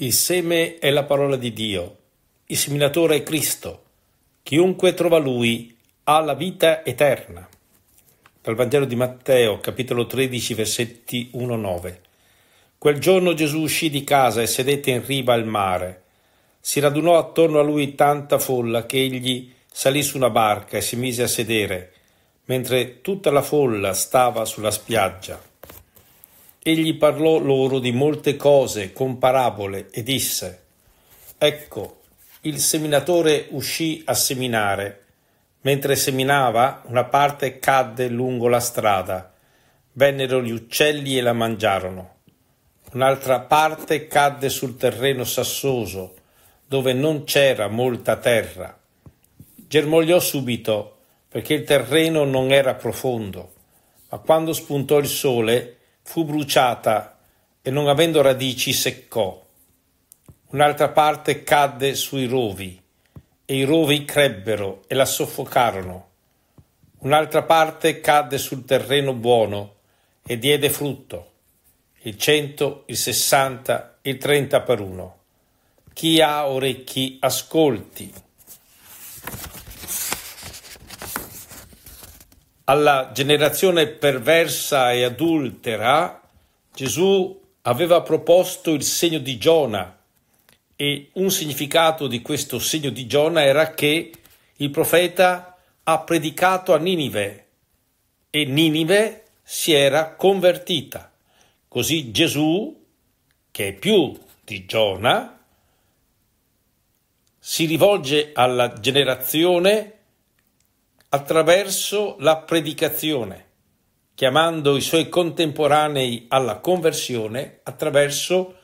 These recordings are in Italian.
Il seme è la parola di Dio, il seminatore è Cristo. Chiunque trova lui ha la vita eterna. Dal Vangelo di Matteo, capitolo 13, versetti 1-9. Quel giorno Gesù uscì di casa e sedette in riva al mare. Si radunò attorno a lui tanta folla che egli salì su una barca e si mise a sedere, mentre tutta la folla stava sulla spiaggia. Egli parlò loro di molte cose con parabole e disse, Ecco, il seminatore uscì a seminare. Mentre seminava, una parte cadde lungo la strada. Vennero gli uccelli e la mangiarono. Un'altra parte cadde sul terreno sassoso, dove non c'era molta terra. Germogliò subito, perché il terreno non era profondo, ma quando spuntò il sole, fu bruciata e non avendo radici seccò. Un'altra parte cadde sui rovi e i rovi crebbero e la soffocarono. Un'altra parte cadde sul terreno buono e diede frutto, il cento, il sessanta, il trenta per uno. Chi ha orecchi ascolti. alla generazione perversa e adultera, Gesù aveva proposto il segno di Giona e un significato di questo segno di Giona era che il profeta ha predicato a Ninive e Ninive si era convertita. Così Gesù, che è più di Giona, si rivolge alla generazione perversa attraverso la predicazione, chiamando i suoi contemporanei alla conversione attraverso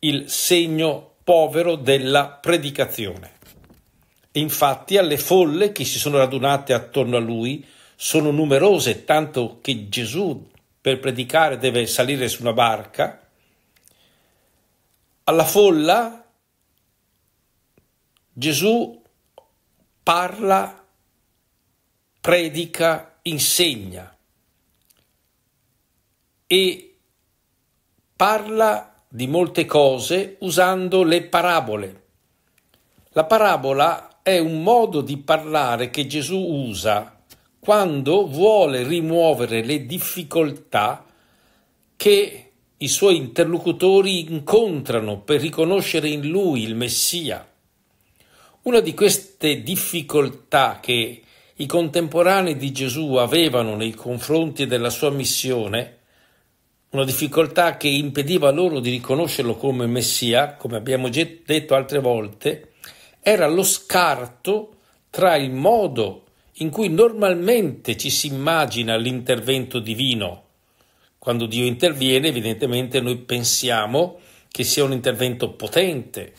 il segno povero della predicazione. Infatti alle folle che si sono radunate attorno a lui sono numerose, tanto che Gesù per predicare deve salire su una barca. Alla folla Gesù parla predica, insegna e parla di molte cose usando le parabole. La parabola è un modo di parlare che Gesù usa quando vuole rimuovere le difficoltà che i suoi interlocutori incontrano per riconoscere in lui il Messia. Una di queste difficoltà che i contemporanei di Gesù avevano nei confronti della sua missione una difficoltà che impediva loro di riconoscerlo come Messia, come abbiamo detto altre volte, era lo scarto tra il modo in cui normalmente ci si immagina l'intervento divino. Quando Dio interviene, evidentemente noi pensiamo che sia un intervento potente,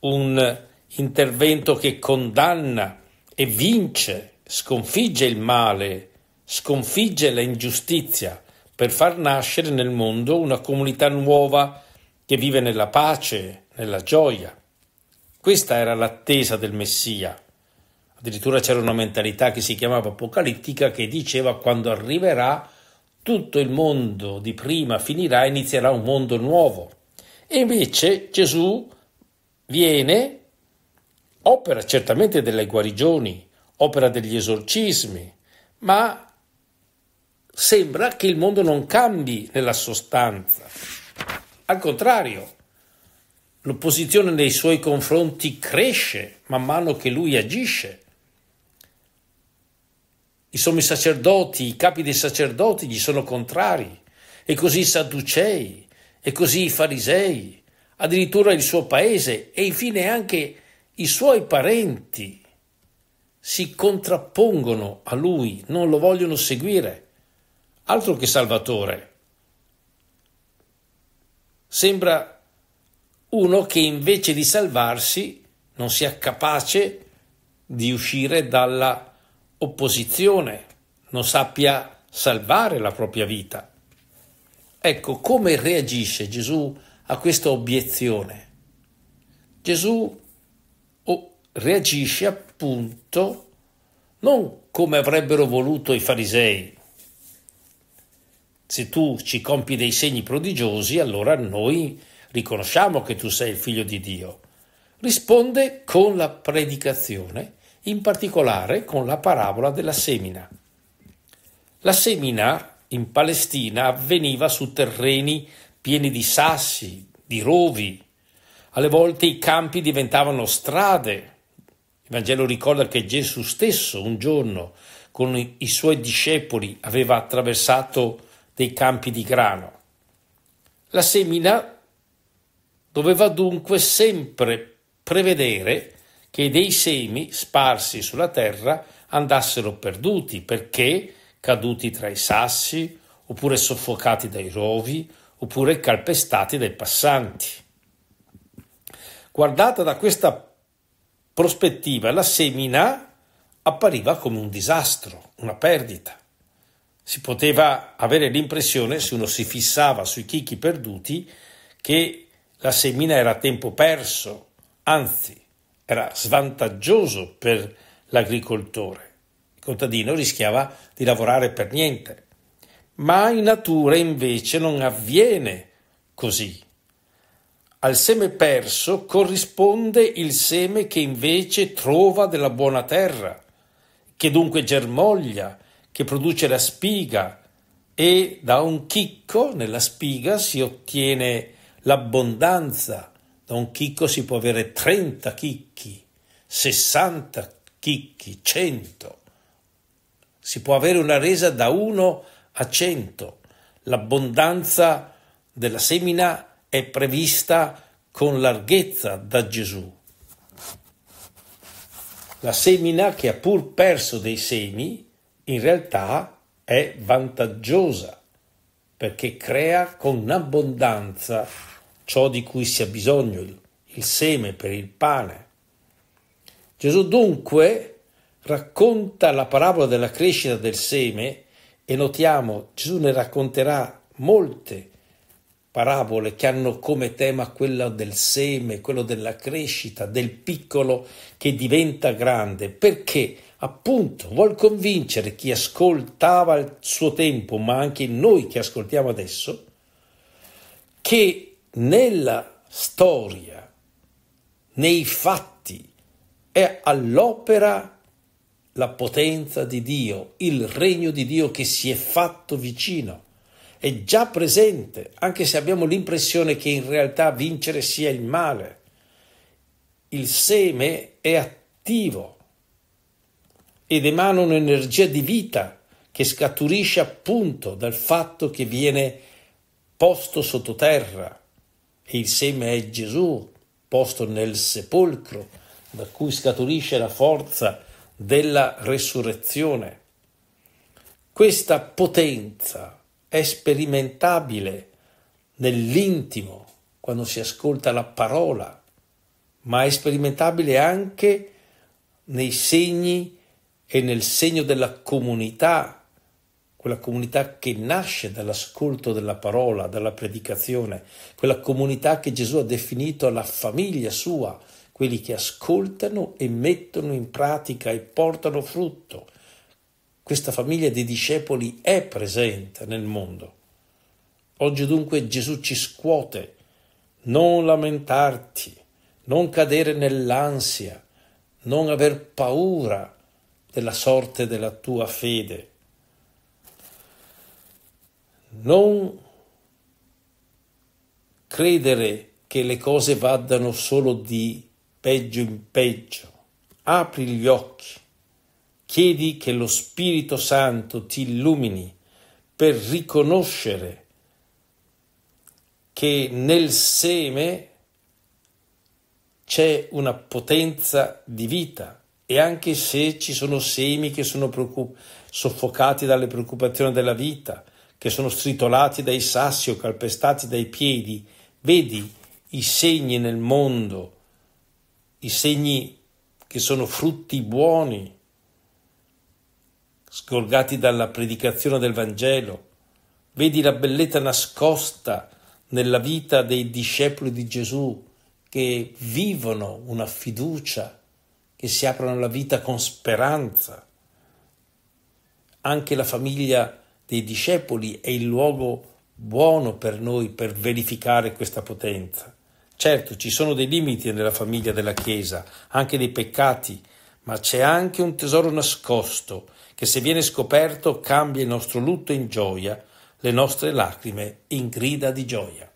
un intervento che condanna e vince sconfigge il male, sconfigge la ingiustizia per far nascere nel mondo una comunità nuova che vive nella pace, nella gioia. Questa era l'attesa del Messia. Addirittura c'era una mentalità che si chiamava apocalittica che diceva quando arriverà tutto il mondo di prima finirà e inizierà un mondo nuovo. E invece Gesù viene, opera certamente delle guarigioni, opera degli esorcismi, ma sembra che il mondo non cambi nella sostanza. Al contrario, l'opposizione nei suoi confronti cresce man mano che lui agisce. I sommi sacerdoti, i capi dei sacerdoti gli sono contrari, e così i sadducei, e così i farisei, addirittura il suo paese e infine anche i suoi parenti si contrappongono a lui, non lo vogliono seguire. Altro che Salvatore. Sembra uno che invece di salvarsi non sia capace di uscire dalla opposizione, non sappia salvare la propria vita. Ecco come reagisce Gesù a questa obiezione. Gesù reagisce appunto non come avrebbero voluto i farisei. Se tu ci compi dei segni prodigiosi, allora noi riconosciamo che tu sei il figlio di Dio. Risponde con la predicazione, in particolare con la parabola della semina. La semina in Palestina avveniva su terreni pieni di sassi, di rovi, alle volte i campi diventavano strade il Vangelo ricorda che Gesù stesso un giorno con i suoi discepoli aveva attraversato dei campi di grano. La semina doveva dunque sempre prevedere che dei semi sparsi sulla terra andassero perduti perché caduti tra i sassi, oppure soffocati dai rovi, oppure calpestati dai passanti. Guardata da questa prospettiva la semina appariva come un disastro, una perdita. Si poteva avere l'impressione, se uno si fissava sui chicchi perduti, che la semina era tempo perso, anzi era svantaggioso per l'agricoltore. Il contadino rischiava di lavorare per niente. Ma in natura invece non avviene così. Al seme perso corrisponde il seme che invece trova della buona terra, che dunque germoglia, che produce la spiga e da un chicco nella spiga si ottiene l'abbondanza. Da un chicco si può avere 30 chicchi, 60 chicchi, 100. Si può avere una resa da 1 a 100. L'abbondanza della semina è è prevista con larghezza da Gesù. La semina che ha pur perso dei semi, in realtà è vantaggiosa perché crea con abbondanza ciò di cui si ha bisogno, il seme per il pane. Gesù dunque racconta la parabola della crescita del seme e notiamo Gesù ne racconterà molte parabole che hanno come tema quello del seme, quello della crescita, del piccolo che diventa grande, perché appunto vuol convincere chi ascoltava il suo tempo, ma anche noi che ascoltiamo adesso, che nella storia, nei fatti, è all'opera la potenza di Dio, il regno di Dio che si è fatto vicino è già presente, anche se abbiamo l'impressione che in realtà vincere sia il male. Il seme è attivo ed emana un'energia di vita che scaturisce appunto dal fatto che viene posto sottoterra e il seme è Gesù, posto nel sepolcro, da cui scaturisce la forza della resurrezione. Questa potenza è sperimentabile nell'intimo quando si ascolta la parola, ma è sperimentabile anche nei segni e nel segno della comunità, quella comunità che nasce dall'ascolto della parola, dalla predicazione, quella comunità che Gesù ha definito la famiglia sua, quelli che ascoltano e mettono in pratica e portano frutto questa famiglia di discepoli è presente nel mondo. Oggi dunque Gesù ci scuote, non lamentarti, non cadere nell'ansia, non aver paura della sorte della tua fede. Non credere che le cose vadano solo di peggio in peggio. Apri gli occhi, Chiedi che lo Spirito Santo ti illumini per riconoscere che nel seme c'è una potenza di vita e anche se ci sono semi che sono preocup- soffocati dalle preoccupazioni della vita, che sono stritolati dai sassi o calpestati dai piedi, vedi i segni nel mondo, i segni che sono frutti buoni sgorgati dalla predicazione del Vangelo. Vedi la bellezza nascosta nella vita dei discepoli di Gesù che vivono una fiducia, che si aprono la vita con speranza. Anche la famiglia dei discepoli è il luogo buono per noi per verificare questa potenza. Certo, ci sono dei limiti nella famiglia della Chiesa, anche dei peccati, ma c'è anche un tesoro nascosto che se viene scoperto cambia il nostro lutto in gioia, le nostre lacrime in grida di gioia.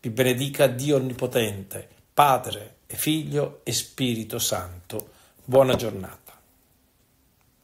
Vi benedica Dio Onnipotente, Padre e Figlio e Spirito Santo. Buona giornata.